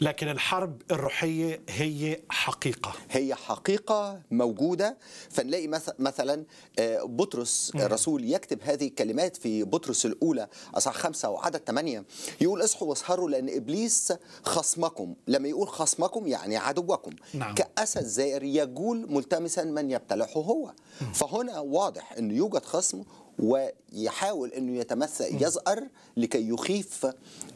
لكن الحرب الروحية هي حقيقة هي حقيقة موجودة فنلاقي مثلا آه، بطرس الرسول يكتب هذه الكلمات في بطرس الأولى أصحاح خمسة وعدد ثمانية يقول اصحوا واسهروا لأن إبليس خصمكم لما يقول خصمكم يعني عدوكم نعم. كأسد زائر يجول ملتمسا من يبتلعه هو فهنا واضح أنه يوجد خصم ويحاول انه يتمثل يزأر لكي يخيف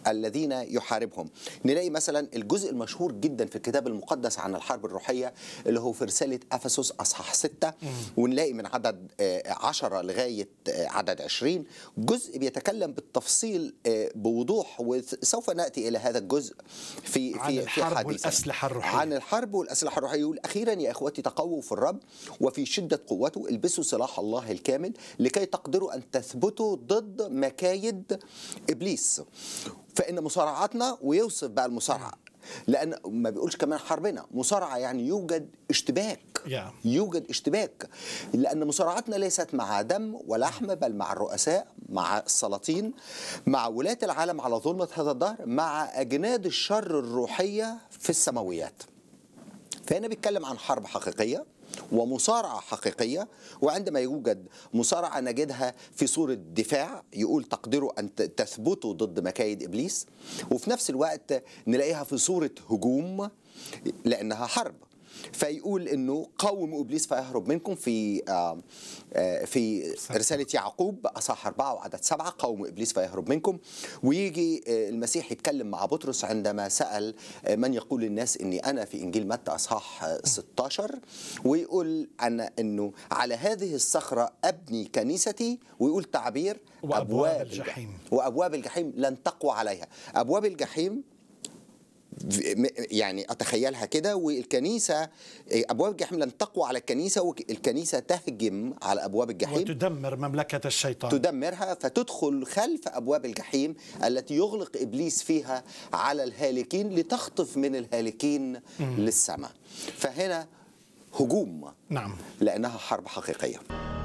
الذين يحاربهم نلاقي مثلا الجزء المشهور جدا في الكتاب المقدس عن الحرب الروحيه اللي هو في رساله افسس اصحاح 6 ونلاقي من عدد 10 آه، لغايه آه، عدد 20 جزء بيتكلم بالتفصيل آه، بوضوح وسوف ناتي الى هذا الجزء في في عن في الحرب حديثة. والاسلحه الروحيه عن الحرب والاسلحه الروحيه يقول اخيرا يا اخواتي تقووا في الرب وفي شده قوته البسوا سلاح الله الكامل لكي تقدروا تقدروا أن تثبتوا ضد مكايد إبليس فإن مصارعتنا ويوصف بقى المصارعة لان ما بيقولش كمان حربنا مصارعه يعني يوجد اشتباك يوجد اشتباك لان مصارعتنا ليست مع دم ولحم بل مع الرؤساء مع السلاطين مع ولاة العالم على ظلمه هذا الدهر مع اجناد الشر الروحيه في السماويات فهنا بيتكلم عن حرب حقيقيه ومصارعة حقيقية وعندما يوجد مصارعة نجدها في صورة دفاع يقول تقدروا أن تثبتوا ضد مكايد إبليس وفي نفس الوقت نلاقيها في صورة هجوم لأنها حرب فيقول انه قاوموا ابليس فيهرب منكم في آه، في رساله يعقوب اصح اربعه وعدد سبعه قاوموا ابليس فيهرب منكم ويجي آه، المسيح يتكلم مع بطرس عندما سال آه، من يقول للناس اني انا في انجيل متى اصحاح 16 ويقول أنا انه على هذه الصخره ابني كنيستي ويقول تعبير وابواب الجحيم وابواب الجحيم لن تقوى عليها ابواب الجحيم يعني اتخيلها كده والكنيسه إيه، ابواب الجحيم لن تقوى على الكنيسه والكنيسه تهجم على ابواب الجحيم وتدمر مملكه الشيطان تدمرها فتدخل خلف ابواب الجحيم التي يغلق ابليس فيها على الهالكين لتخطف من الهالكين للسماء فهنا هجوم نعم لانها حرب حقيقيه